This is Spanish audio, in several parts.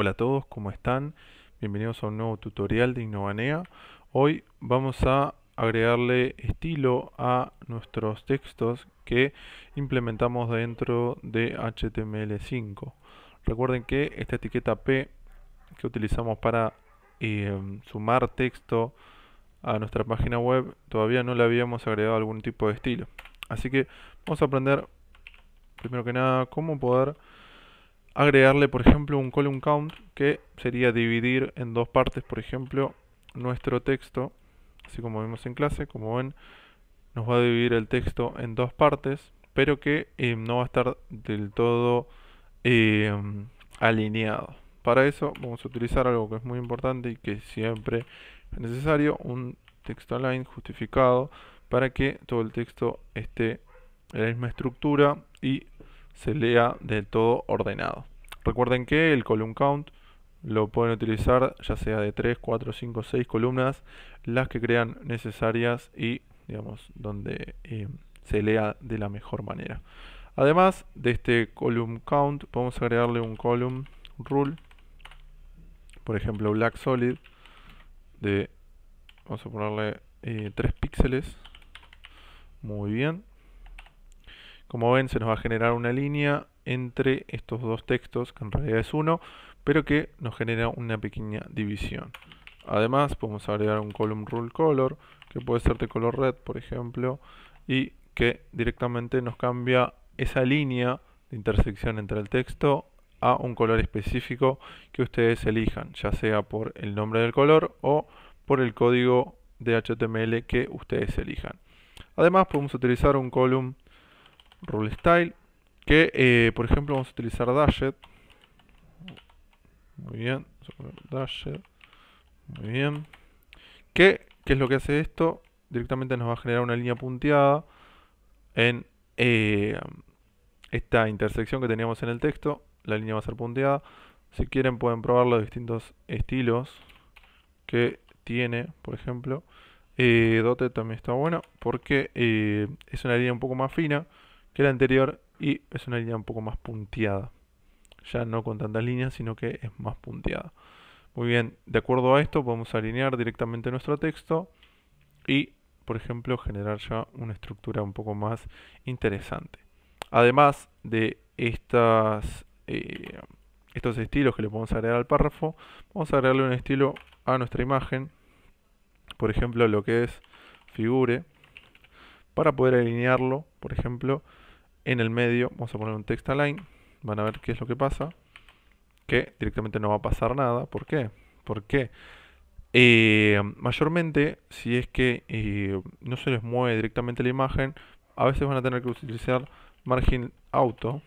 Hola a todos, ¿cómo están? Bienvenidos a un nuevo tutorial de Innovanea. Hoy vamos a agregarle estilo a nuestros textos que implementamos dentro de HTML5. Recuerden que esta etiqueta P que utilizamos para em, sumar texto a nuestra página web todavía no le habíamos agregado algún tipo de estilo. Así que vamos a aprender primero que nada cómo poder agregarle, por ejemplo, un column count que sería dividir en dos partes, por ejemplo, nuestro texto, así como vimos en clase, como ven, nos va a dividir el texto en dos partes, pero que eh, no va a estar del todo em, alineado. Para eso vamos a utilizar algo que es muy importante y que siempre es necesario, un texto align justificado para que todo el texto esté en la misma estructura y se lea de todo ordenado. Recuerden que el column count lo pueden utilizar ya sea de 3, 4, 5, 6 columnas, las que crean necesarias y digamos donde eh, se lea de la mejor manera. Además de este column count podemos agregarle un column rule, por ejemplo black solid de vamos a ponerle 3 eh, píxeles. Muy bien, como ven, se nos va a generar una línea entre estos dos textos, que en realidad es uno, pero que nos genera una pequeña división. Además, podemos agregar un column rule color, que puede ser de color red, por ejemplo, y que directamente nos cambia esa línea de intersección entre el texto a un color específico que ustedes elijan, ya sea por el nombre del color o por el código de HTML que ustedes elijan. Además podemos utilizar un column rule style que eh, por ejemplo vamos a utilizar dashed muy bien dashed muy bien que qué es lo que hace esto directamente nos va a generar una línea punteada en eh, esta intersección que teníamos en el texto la línea va a ser punteada si quieren pueden probar los distintos estilos que tiene por ejemplo eh, Dote también está bueno porque eh, es una línea un poco más fina que la anterior y es una línea un poco más punteada. Ya no con tantas líneas, sino que es más punteada. Muy bien, de acuerdo a esto podemos alinear directamente nuestro texto y, por ejemplo, generar ya una estructura un poco más interesante. Además de eh, estos estilos que le podemos agregar al párrafo, vamos a agregarle un estilo a nuestra imagen, por ejemplo, lo que es figure, para poder alinearlo, por ejemplo, en el medio vamos a poner un text align, van a ver qué es lo que pasa, que directamente no va a pasar nada, ¿por qué? Porque eh, mayormente, si es que eh, no se les mueve directamente la imagen, a veces van a tener que utilizar margen auto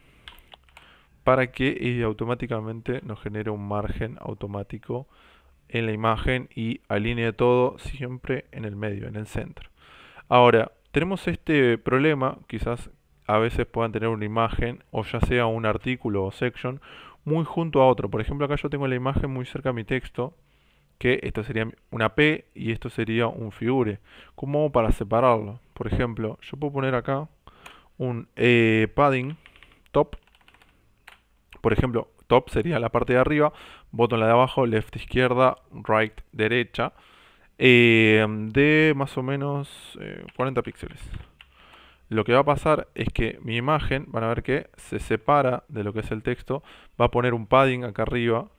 para que eh, automáticamente nos genere un margen automático en la imagen y alinee todo siempre en el medio, en el centro. Ahora, tenemos este problema, quizás a veces puedan tener una imagen o ya sea un artículo o section muy junto a otro. Por ejemplo, acá yo tengo la imagen muy cerca a mi texto, que esto sería una P y esto sería un figure, ¿Cómo para separarlo. Por ejemplo, yo puedo poner acá un eh, padding top, por ejemplo, top sería la parte de arriba, botón la de abajo, left izquierda, right derecha, eh, de más o menos 40 eh, píxeles lo que va a pasar es que mi imagen, van a ver que se separa de lo que es el texto, va a poner un padding acá arriba,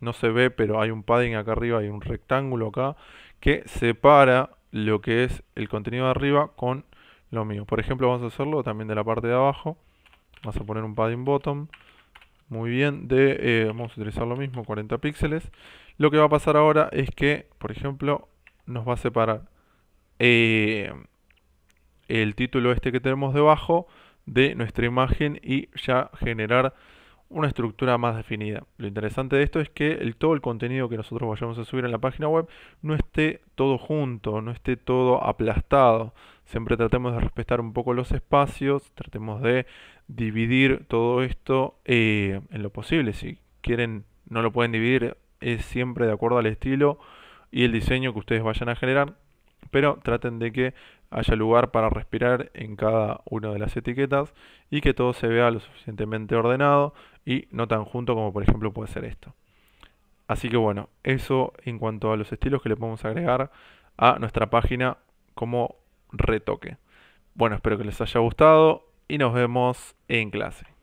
no se ve, pero hay un padding acá arriba, hay un rectángulo acá, que separa lo que es el contenido de arriba con lo mío. Por ejemplo, vamos a hacerlo también de la parte de abajo. Vamos a poner un padding bottom. Muy bien, de, eh, vamos a utilizar lo mismo, 40 píxeles. Lo que va a pasar ahora es que, por ejemplo, nos va a separar. Eh, el título este que tenemos debajo de nuestra imagen y ya generar una estructura más definida. Lo interesante de esto es que el, todo el contenido que nosotros vayamos a subir en la página web no esté todo junto, no esté todo aplastado. Siempre tratemos de respetar un poco los espacios, tratemos de dividir todo esto eh, en lo posible. Si quieren, no lo pueden dividir, es siempre de acuerdo al estilo y el diseño que ustedes vayan a generar, pero traten de que haya lugar para respirar en cada una de las etiquetas y que todo se vea lo suficientemente ordenado y no tan junto como por ejemplo puede ser esto. Así que bueno, eso en cuanto a los estilos que le podemos agregar a nuestra página como retoque. Bueno, espero que les haya gustado y nos vemos en clase.